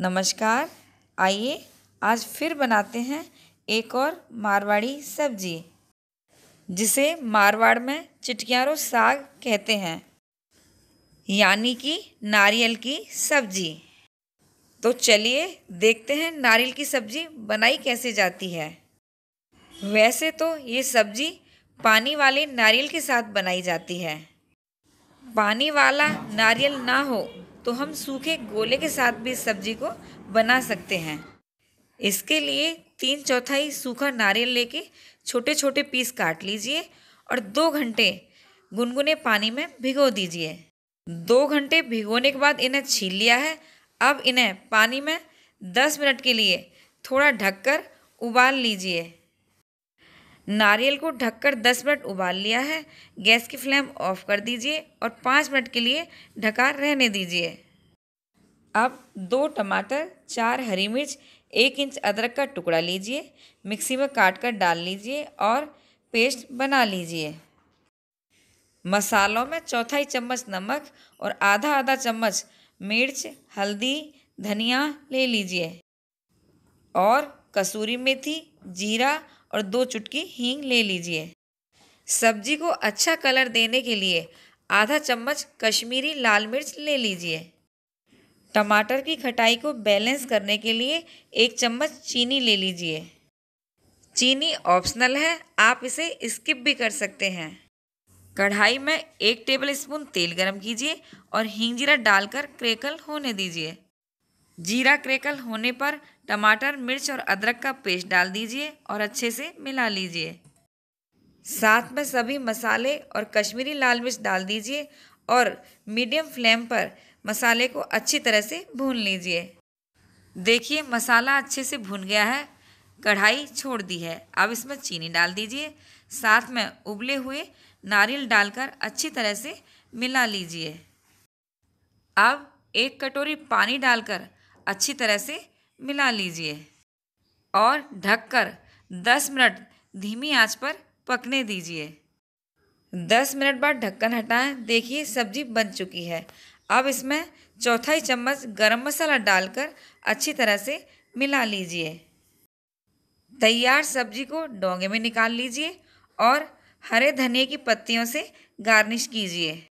नमस्कार आइए आज फिर बनाते हैं एक और मारवाड़ी सब्जी जिसे मारवाड़ में चिटकियारो साग कहते हैं यानी कि नारियल की सब्जी तो चलिए देखते हैं नारियल की सब्जी बनाई कैसे जाती है वैसे तो ये सब्जी पानी वाले नारियल के साथ बनाई जाती है पानी वाला नारियल ना हो तो हम सूखे गोले के साथ भी इस सब्जी को बना सकते हैं इसके लिए तीन चौथाई सूखा नारियल लेके छोटे छोटे पीस काट लीजिए और दो घंटे गुनगुने पानी में भिगो दीजिए दो घंटे भिगोने के बाद इन्हें छील लिया है अब इन्हें पानी में दस मिनट के लिए थोड़ा ढककर उबाल लीजिए नारियल को ढककर 10 मिनट उबाल लिया है गैस की फ्लेम ऑफ कर दीजिए और पाँच मिनट के लिए ढका रहने दीजिए अब दो टमाटर चार हरी मिर्च एक इंच अदरक का टुकड़ा लीजिए मिक्सी में काट कर डाल लीजिए और पेस्ट बना लीजिए मसालों में चौथाई चम्मच नमक और आधा आधा चम्मच मिर्च हल्दी धनिया ले लीजिए और कसूरी मेथी जीरा और दो चुटकी हींग ले लीजिए सब्जी को अच्छा कलर देने के लिए आधा चम्मच कश्मीरी लाल मिर्च ले लीजिए टमाटर की खटाई को बैलेंस करने के लिए एक चम्मच चीनी ले लीजिए चीनी ऑप्शनल है आप इसे स्किप भी कर सकते हैं कढ़ाई में एक टेबल स्पून तेल गरम कीजिए और हींग जीरा डालकर क्रेकल होने दीजिए जीरा क्रेकल होने पर टमाटर मिर्च और अदरक का पेस्ट डाल दीजिए और अच्छे से मिला लीजिए साथ में सभी मसाले और कश्मीरी लाल मिर्च डाल दीजिए और मीडियम फ्लेम पर मसाले को अच्छी तरह से भून लीजिए देखिए मसाला अच्छे से भून गया है कढ़ाई छोड़ दी है अब इसमें चीनी डाल दीजिए साथ में उबले हुए नारियल डालकर अच्छी तरह से मिला लीजिए अब एक कटोरी पानी डालकर अच्छी तरह से मिला लीजिए और ढककर 10 मिनट धीमी आंच पर पकने दीजिए 10 मिनट बाद ढक्कन हटाएं देखिए सब्जी बन चुकी है अब इसमें चौथाई चम्मच गरम मसाला डालकर अच्छी तरह से मिला लीजिए तैयार सब्जी को डोंगे में निकाल लीजिए और हरे धनिया की पत्तियों से गार्निश कीजिए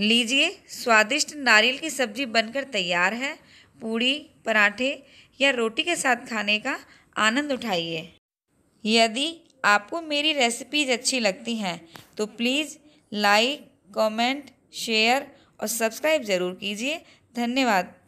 लीजिए स्वादिष्ट नारियल की सब्जी बनकर तैयार है पूड़ी पराठे या रोटी के साथ खाने का आनंद उठाइए यदि आपको मेरी रेसिपीज़ अच्छी लगती हैं तो प्लीज़ लाइक कमेंट, शेयर और सब्सक्राइब ज़रूर कीजिए धन्यवाद